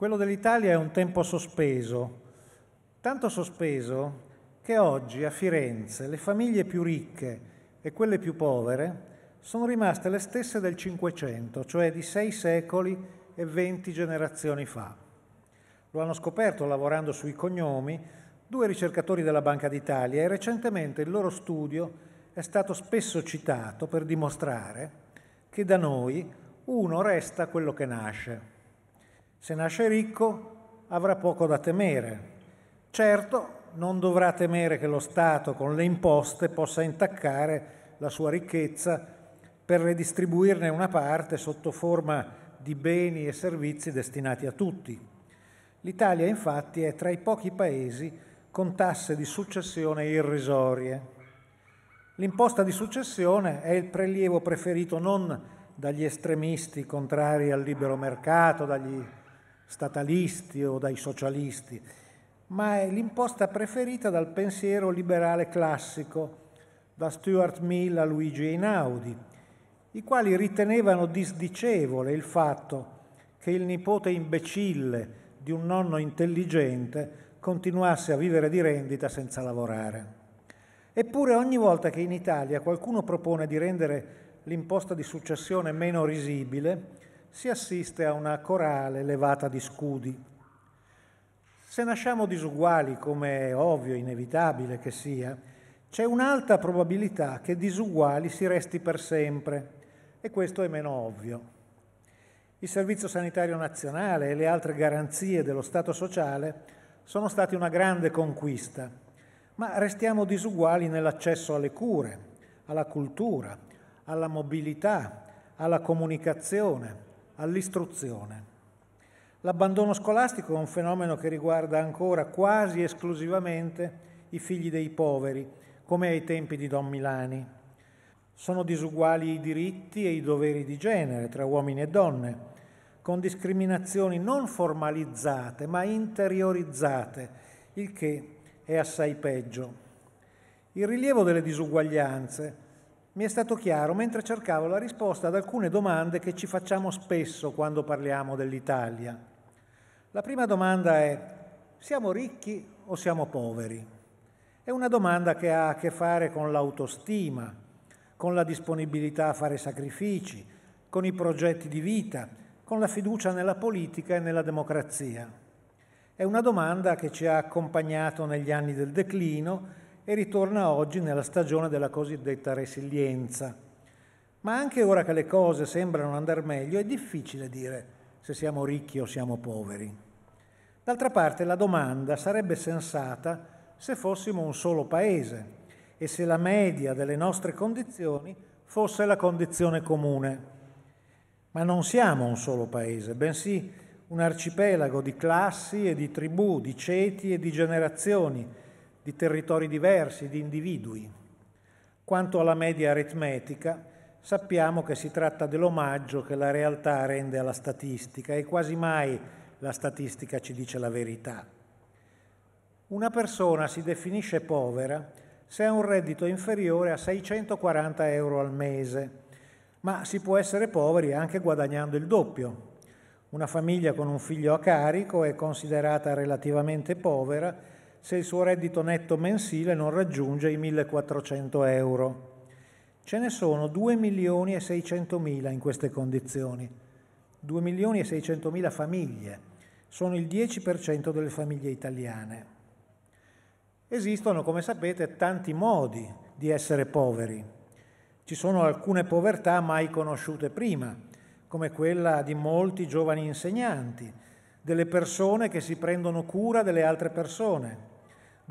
Quello dell'Italia è un tempo sospeso, tanto sospeso che oggi a Firenze le famiglie più ricche e quelle più povere sono rimaste le stesse del Cinquecento, cioè di sei secoli e venti generazioni fa. Lo hanno scoperto lavorando sui cognomi due ricercatori della Banca d'Italia e recentemente il loro studio è stato spesso citato per dimostrare che da noi uno resta quello che nasce. Se nasce ricco avrà poco da temere. Certo, non dovrà temere che lo Stato con le imposte possa intaccare la sua ricchezza per redistribuirne una parte sotto forma di beni e servizi destinati a tutti. L'Italia infatti è tra i pochi paesi con tasse di successione irrisorie. L'imposta di successione è il prelievo preferito non dagli estremisti contrari al libero mercato, dagli statalisti o dai socialisti, ma è l'imposta preferita dal pensiero liberale classico, da Stuart Mill a Luigi Einaudi, i quali ritenevano disdicevole il fatto che il nipote imbecille di un nonno intelligente continuasse a vivere di rendita senza lavorare. Eppure ogni volta che in Italia qualcuno propone di rendere l'imposta di successione meno risibile, si assiste a una corale levata di scudi. Se nasciamo disuguali, come è ovvio, e inevitabile che sia, c'è un'alta probabilità che disuguali si resti per sempre e questo è meno ovvio. Il Servizio Sanitario Nazionale e le altre garanzie dello Stato sociale sono stati una grande conquista, ma restiamo disuguali nell'accesso alle cure, alla cultura, alla mobilità, alla comunicazione, all'istruzione. L'abbandono scolastico è un fenomeno che riguarda ancora quasi esclusivamente i figli dei poveri, come ai tempi di Don Milani. Sono disuguali i diritti e i doveri di genere tra uomini e donne, con discriminazioni non formalizzate ma interiorizzate, il che è assai peggio. Il rilievo delle disuguaglianze mi è stato chiaro mentre cercavo la risposta ad alcune domande che ci facciamo spesso quando parliamo dell'Italia. La prima domanda è, siamo ricchi o siamo poveri? È una domanda che ha a che fare con l'autostima, con la disponibilità a fare sacrifici, con i progetti di vita, con la fiducia nella politica e nella democrazia. È una domanda che ci ha accompagnato negli anni del declino e ritorna oggi nella stagione della cosiddetta resilienza. Ma anche ora che le cose sembrano andare meglio è difficile dire se siamo ricchi o siamo poveri. D'altra parte la domanda sarebbe sensata se fossimo un solo paese e se la media delle nostre condizioni fosse la condizione comune. Ma non siamo un solo paese, bensì un arcipelago di classi e di tribù, di ceti e di generazioni, di territori diversi, di individui. Quanto alla media aritmetica, sappiamo che si tratta dell'omaggio che la realtà rende alla statistica e quasi mai la statistica ci dice la verità. Una persona si definisce povera se ha un reddito inferiore a 640 euro al mese, ma si può essere poveri anche guadagnando il doppio. Una famiglia con un figlio a carico è considerata relativamente povera se il suo reddito netto mensile non raggiunge i 1.400 euro. Ce ne sono 2 milioni e 600 in queste condizioni. 2 milioni e 600 famiglie. Sono il 10% delle famiglie italiane. Esistono, come sapete, tanti modi di essere poveri. Ci sono alcune povertà mai conosciute prima, come quella di molti giovani insegnanti, delle persone che si prendono cura delle altre persone,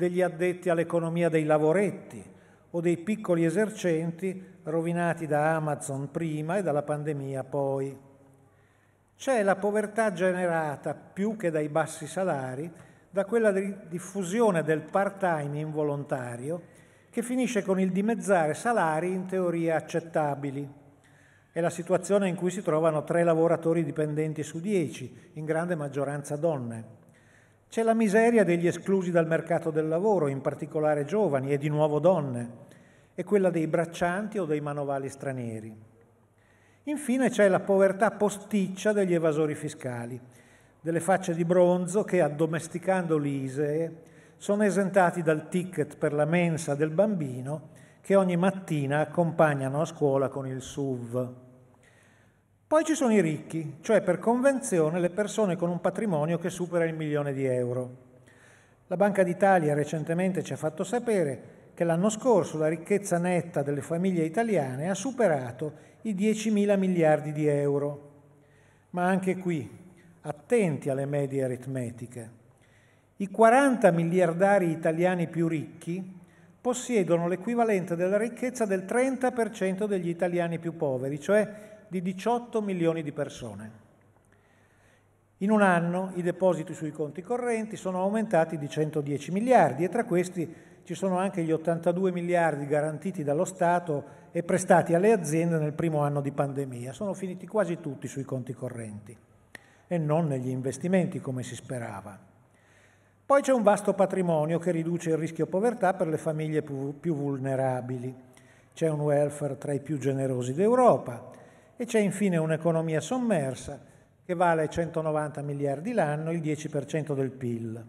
degli addetti all'economia dei lavoretti o dei piccoli esercenti rovinati da Amazon prima e dalla pandemia poi. C'è la povertà generata più che dai bassi salari da quella diffusione del part-time involontario che finisce con il dimezzare salari in teoria accettabili. È la situazione in cui si trovano tre lavoratori dipendenti su dieci, in grande maggioranza donne. C'è la miseria degli esclusi dal mercato del lavoro, in particolare giovani e di nuovo donne, e quella dei braccianti o dei manovali stranieri. Infine c'è la povertà posticcia degli evasori fiscali, delle facce di bronzo che, addomesticando l'ISEE, sono esentati dal ticket per la mensa del bambino che ogni mattina accompagnano a scuola con il SUV. Poi ci sono i ricchi, cioè per convenzione le persone con un patrimonio che supera il milione di euro. La Banca d'Italia recentemente ci ha fatto sapere che l'anno scorso la ricchezza netta delle famiglie italiane ha superato i 10 mila miliardi di euro. Ma anche qui, attenti alle medie aritmetiche. I 40 miliardari italiani più ricchi possiedono l'equivalente della ricchezza del 30% degli italiani più poveri, cioè di 18 milioni di persone. In un anno i depositi sui conti correnti sono aumentati di 110 miliardi e tra questi ci sono anche gli 82 miliardi garantiti dallo Stato e prestati alle aziende nel primo anno di pandemia. Sono finiti quasi tutti sui conti correnti e non negli investimenti come si sperava. Poi c'è un vasto patrimonio che riduce il rischio povertà per le famiglie più vulnerabili. C'è un welfare tra i più generosi d'Europa e c'è infine un'economia sommersa che vale 190 miliardi l'anno, il 10% del PIL.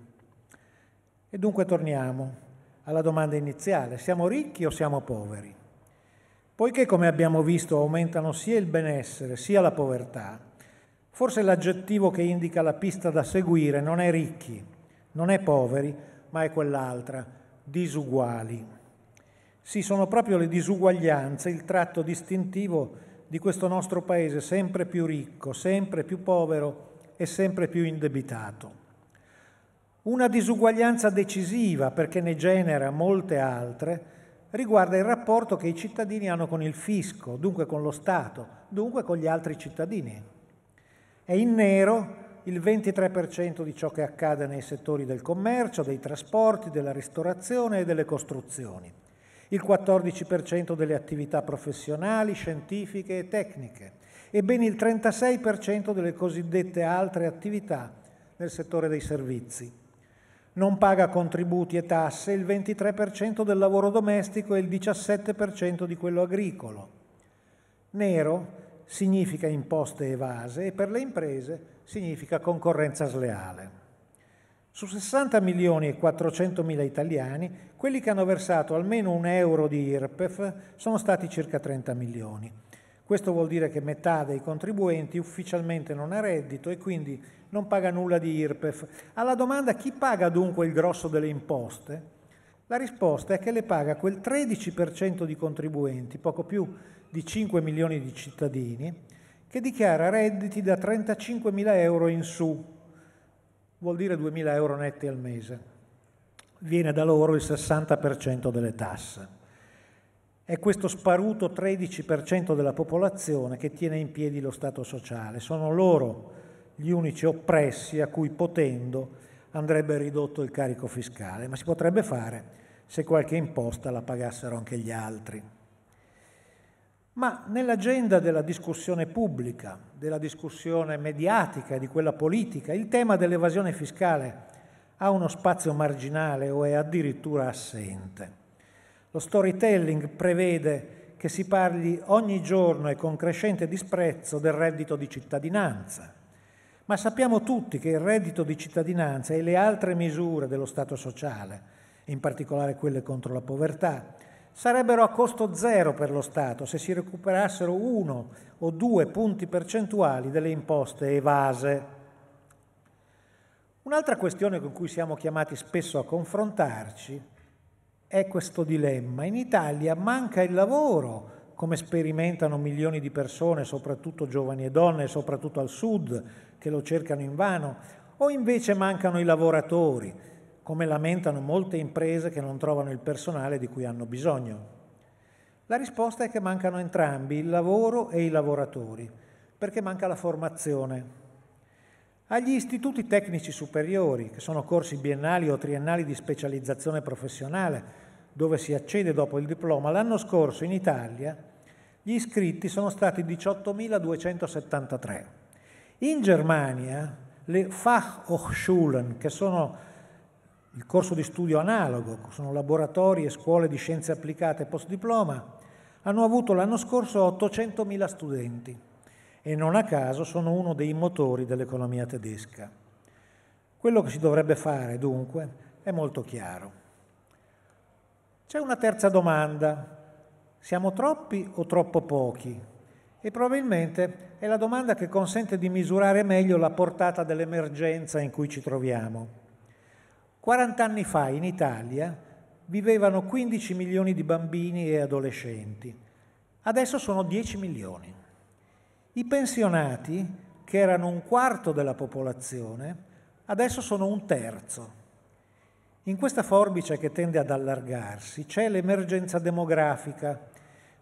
E dunque torniamo alla domanda iniziale, siamo ricchi o siamo poveri? Poiché, come abbiamo visto, aumentano sia il benessere sia la povertà, forse l'aggettivo che indica la pista da seguire non è ricchi, non è poveri, ma è quell'altra, disuguali. Sì, sono proprio le disuguaglianze il tratto distintivo di questo nostro paese sempre più ricco, sempre più povero e sempre più indebitato. Una disuguaglianza decisiva, perché ne genera molte altre, riguarda il rapporto che i cittadini hanno con il fisco, dunque con lo Stato, dunque con gli altri cittadini. È in nero il 23% di ciò che accade nei settori del commercio, dei trasporti, della ristorazione e delle costruzioni il 14% delle attività professionali, scientifiche e tecniche e ben il 36% delle cosiddette altre attività nel settore dei servizi. Non paga contributi e tasse il 23% del lavoro domestico e il 17% di quello agricolo. Nero significa imposte evase e per le imprese significa concorrenza sleale. Su 60 milioni e 400 mila italiani, quelli che hanno versato almeno un euro di IRPEF sono stati circa 30 milioni. Questo vuol dire che metà dei contribuenti ufficialmente non ha reddito e quindi non paga nulla di IRPEF. Alla domanda chi paga dunque il grosso delle imposte? La risposta è che le paga quel 13% di contribuenti, poco più di 5 milioni di cittadini, che dichiara redditi da 35 mila euro in su, vuol dire 2.000 euro netti al mese. Viene da loro il 60% delle tasse. È questo sparuto 13% della popolazione che tiene in piedi lo Stato sociale. Sono loro gli unici oppressi a cui potendo andrebbe ridotto il carico fiscale, ma si potrebbe fare se qualche imposta la pagassero anche gli altri ma nell'agenda della discussione pubblica, della discussione mediatica e di quella politica, il tema dell'evasione fiscale ha uno spazio marginale o è addirittura assente. Lo storytelling prevede che si parli ogni giorno e con crescente disprezzo del reddito di cittadinanza. Ma sappiamo tutti che il reddito di cittadinanza e le altre misure dello Stato sociale, in particolare quelle contro la povertà, sarebbero a costo zero per lo Stato se si recuperassero uno o due punti percentuali delle imposte evase. Un'altra questione con cui siamo chiamati spesso a confrontarci è questo dilemma. In Italia manca il lavoro, come sperimentano milioni di persone, soprattutto giovani e donne, soprattutto al sud, che lo cercano invano, o invece mancano i lavoratori, come lamentano molte imprese che non trovano il personale di cui hanno bisogno. La risposta è che mancano entrambi il lavoro e i lavoratori, perché manca la formazione. Agli istituti tecnici superiori, che sono corsi biennali o triennali di specializzazione professionale, dove si accede dopo il diploma, l'anno scorso in Italia gli iscritti sono stati 18.273. In Germania le Fachhochschulen, che sono il corso di studio analogo, sono laboratori e scuole di scienze applicate post diploma, hanno avuto l'anno scorso 800.000 studenti e non a caso sono uno dei motori dell'economia tedesca. Quello che si dovrebbe fare dunque è molto chiaro. C'è una terza domanda. Siamo troppi o troppo pochi? E probabilmente è la domanda che consente di misurare meglio la portata dell'emergenza in cui ci troviamo. 40 anni fa in Italia vivevano 15 milioni di bambini e adolescenti, adesso sono 10 milioni. I pensionati, che erano un quarto della popolazione, adesso sono un terzo. In questa forbice che tende ad allargarsi c'è l'emergenza demografica,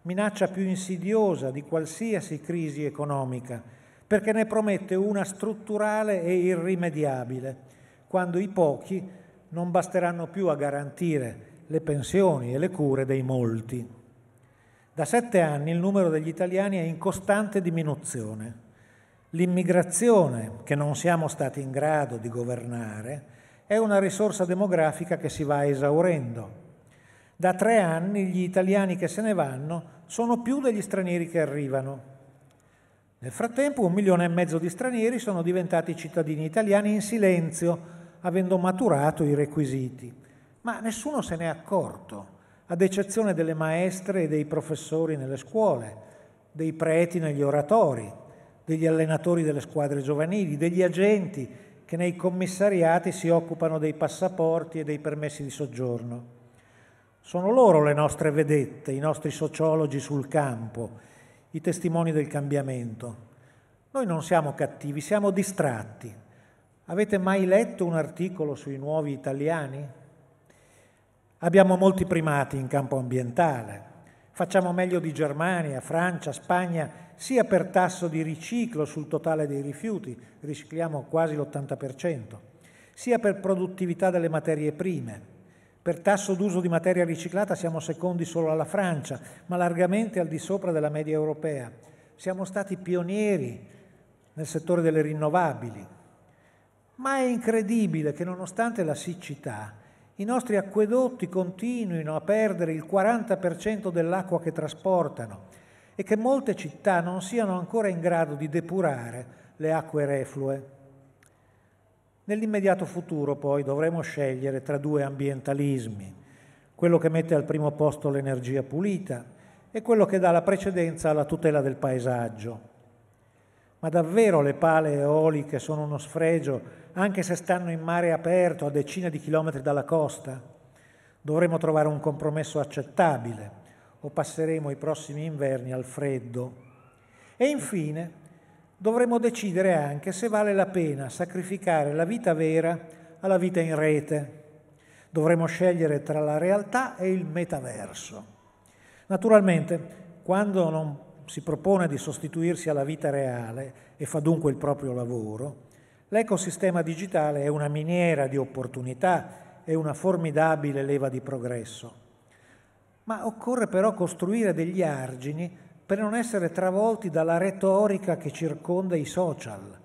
minaccia più insidiosa di qualsiasi crisi economica, perché ne promette una strutturale e irrimediabile, quando i pochi non basteranno più a garantire le pensioni e le cure dei molti. Da sette anni il numero degli italiani è in costante diminuzione. L'immigrazione, che non siamo stati in grado di governare, è una risorsa demografica che si va esaurendo. Da tre anni gli italiani che se ne vanno sono più degli stranieri che arrivano. Nel frattempo un milione e mezzo di stranieri sono diventati cittadini italiani in silenzio, avendo maturato i requisiti, ma nessuno se n'è accorto, ad eccezione delle maestre e dei professori nelle scuole, dei preti negli oratori, degli allenatori delle squadre giovanili, degli agenti che nei commissariati si occupano dei passaporti e dei permessi di soggiorno. Sono loro le nostre vedette, i nostri sociologi sul campo, i testimoni del cambiamento. Noi non siamo cattivi, siamo distratti. Avete mai letto un articolo sui nuovi italiani? Abbiamo molti primati in campo ambientale. Facciamo meglio di Germania, Francia, Spagna, sia per tasso di riciclo sul totale dei rifiuti, ricicliamo quasi l'80%, sia per produttività delle materie prime. Per tasso d'uso di materia riciclata siamo secondi solo alla Francia, ma largamente al di sopra della media europea. Siamo stati pionieri nel settore delle rinnovabili, ma è incredibile che nonostante la siccità, i nostri acquedotti continuino a perdere il 40% dell'acqua che trasportano e che molte città non siano ancora in grado di depurare le acque reflue. Nell'immediato futuro poi dovremo scegliere tra due ambientalismi, quello che mette al primo posto l'energia pulita e quello che dà la precedenza alla tutela del paesaggio. Ma davvero le pale eoliche sono uno sfregio, anche se stanno in mare aperto a decine di chilometri dalla costa? Dovremo trovare un compromesso accettabile o passeremo i prossimi inverni al freddo. E infine dovremo decidere anche se vale la pena sacrificare la vita vera alla vita in rete. Dovremo scegliere tra la realtà e il metaverso. Naturalmente, quando non si propone di sostituirsi alla vita reale e fa dunque il proprio lavoro, l'ecosistema digitale è una miniera di opportunità e una formidabile leva di progresso. Ma occorre però costruire degli argini per non essere travolti dalla retorica che circonda i social.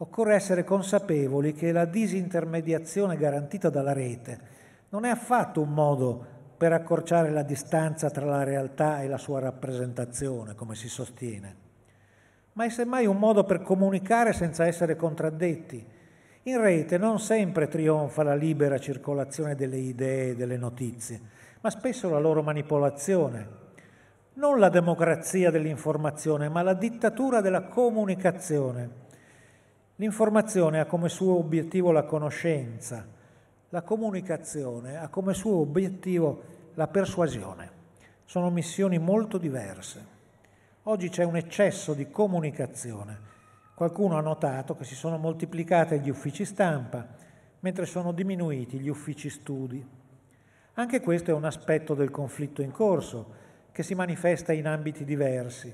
Occorre essere consapevoli che la disintermediazione garantita dalla rete non è affatto un modo per accorciare la distanza tra la realtà e la sua rappresentazione, come si sostiene, ma è semmai un modo per comunicare senza essere contraddetti. In rete non sempre trionfa la libera circolazione delle idee e delle notizie, ma spesso la loro manipolazione. Non la democrazia dell'informazione, ma la dittatura della comunicazione. L'informazione ha come suo obiettivo la conoscenza, la comunicazione ha come suo obiettivo la persuasione. Sono missioni molto diverse. Oggi c'è un eccesso di comunicazione. Qualcuno ha notato che si sono moltiplicati gli uffici stampa, mentre sono diminuiti gli uffici studi. Anche questo è un aspetto del conflitto in corso, che si manifesta in ambiti diversi.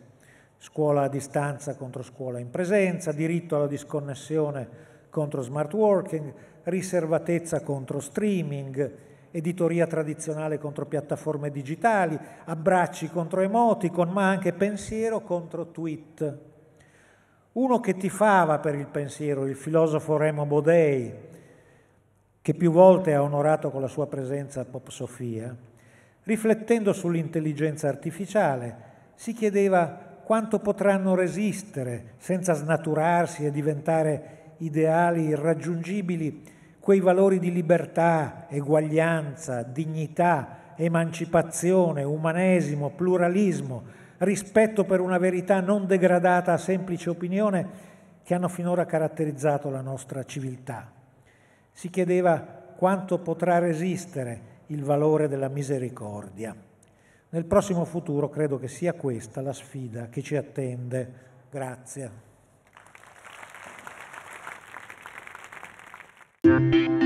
Scuola a distanza contro scuola in presenza, diritto alla disconnessione contro smart working, riservatezza contro streaming, editoria tradizionale contro piattaforme digitali, abbracci contro emoticon, ma anche pensiero contro tweet. Uno che tifava per il pensiero, il filosofo Remo Bodei, che più volte ha onorato con la sua presenza Pop Sofia, riflettendo sull'intelligenza artificiale, si chiedeva quanto potranno resistere senza snaturarsi e diventare ideali irraggiungibili quei valori di libertà, eguaglianza, dignità, emancipazione, umanesimo, pluralismo, rispetto per una verità non degradata a semplice opinione che hanno finora caratterizzato la nostra civiltà. Si chiedeva quanto potrà resistere il valore della misericordia. Nel prossimo futuro credo che sia questa la sfida che ci attende. Grazie. Thank you.